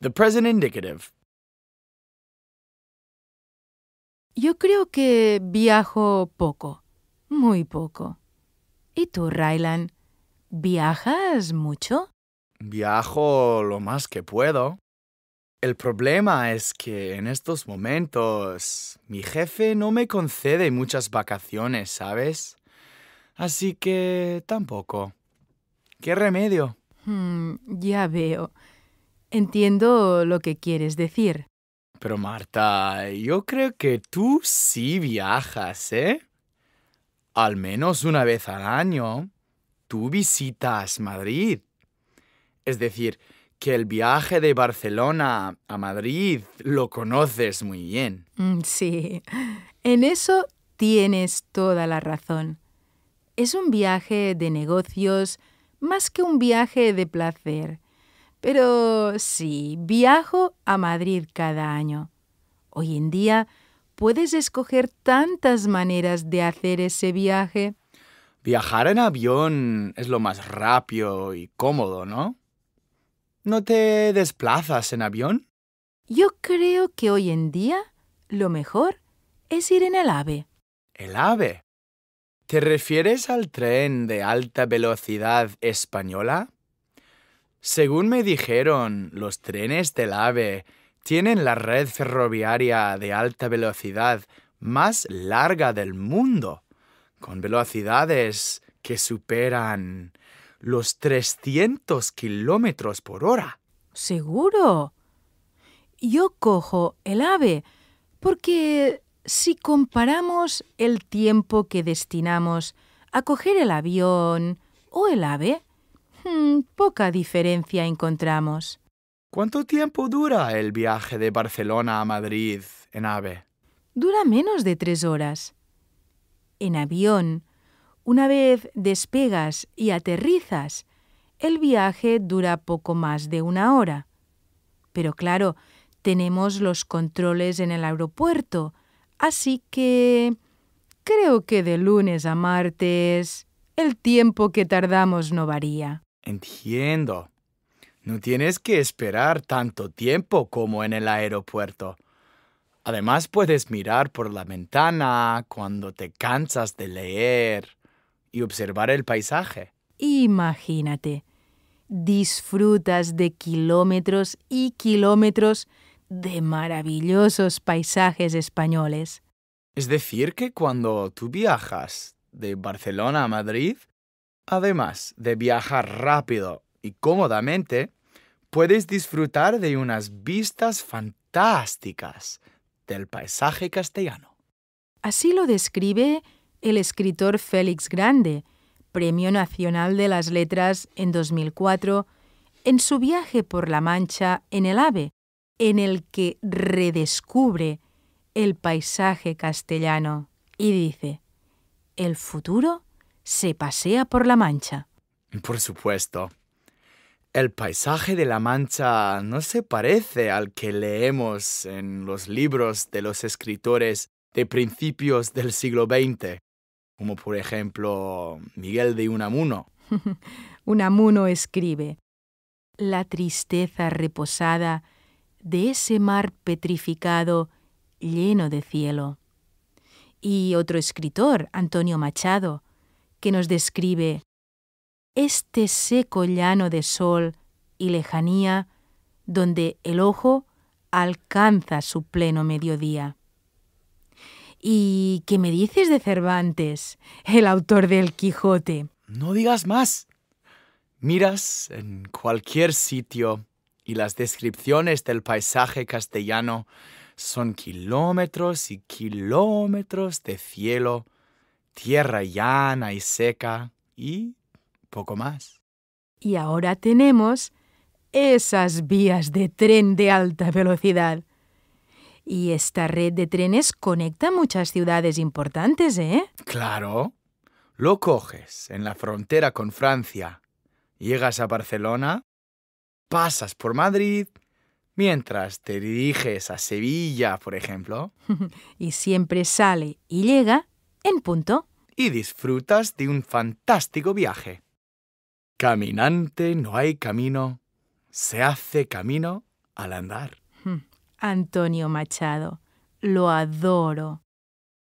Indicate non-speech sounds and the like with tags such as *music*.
The present indicative. Yo creo que viajo poco, muy poco. ¿Y tú, Rylan? ¿Viajas mucho? Viajo lo más que puedo. El problema es que en estos momentos mi jefe no me concede muchas vacaciones, ¿sabes? Así que tampoco. ¿Qué remedio? Hmm, ya veo. Entiendo lo que quieres decir. Pero Marta, yo creo que tú sí viajas, ¿eh? Al menos una vez al año, tú visitas Madrid. Es decir, que el viaje de Barcelona a Madrid lo conoces muy bien. Mm, sí, en eso tienes toda la razón. Es un viaje de negocios más que un viaje de placer. Pero sí, viajo a Madrid cada año. Hoy en día puedes escoger tantas maneras de hacer ese viaje. Viajar en avión es lo más rápido y cómodo, ¿no? ¿No te desplazas en avión? Yo creo que hoy en día lo mejor es ir en el AVE. ¿El AVE? ¿Te refieres al tren de alta velocidad española? Según me dijeron, los trenes del AVE tienen la red ferroviaria de alta velocidad más larga del mundo, con velocidades que superan los 300 kilómetros por hora. ¿Seguro? Yo cojo el AVE porque si comparamos el tiempo que destinamos a coger el avión o el AVE, Mm, poca diferencia encontramos. ¿Cuánto tiempo dura el viaje de Barcelona a Madrid en ave? Dura menos de tres horas. En avión, una vez despegas y aterrizas, el viaje dura poco más de una hora. Pero claro, tenemos los controles en el aeropuerto, así que creo que de lunes a martes el tiempo que tardamos no varía. Entiendo. No tienes que esperar tanto tiempo como en el aeropuerto. Además puedes mirar por la ventana cuando te cansas de leer y observar el paisaje. Imagínate, disfrutas de kilómetros y kilómetros de maravillosos paisajes españoles. Es decir, que cuando tú viajas de Barcelona a Madrid, Además de viajar rápido y cómodamente, puedes disfrutar de unas vistas fantásticas del paisaje castellano. Así lo describe el escritor Félix Grande, Premio Nacional de las Letras en 2004, en su viaje por La Mancha en el AVE, en el que redescubre el paisaje castellano y dice, el futuro se pasea por La Mancha. Por supuesto. El paisaje de La Mancha no se parece al que leemos en los libros de los escritores de principios del siglo XX, como por ejemplo Miguel de Unamuno. *laughs* Unamuno escribe, La tristeza reposada de ese mar petrificado lleno de cielo. Y otro escritor, Antonio Machado, que nos describe este seco llano de sol y lejanía donde el ojo alcanza su pleno mediodía. ¿Y qué me dices de Cervantes, el autor del Quijote? No digas más. Miras en cualquier sitio y las descripciones del paisaje castellano son kilómetros y kilómetros de cielo tierra llana y seca y poco más. Y ahora tenemos esas vías de tren de alta velocidad. Y esta red de trenes conecta muchas ciudades importantes, ¿eh? Claro. Lo coges en la frontera con Francia, llegas a Barcelona, pasas por Madrid, mientras te diriges a Sevilla, por ejemplo. *laughs* y siempre sale y llega en punto y disfrutas de un fantástico viaje. Caminante no hay camino, se hace camino al andar. Hmm. Antonio Machado, lo adoro.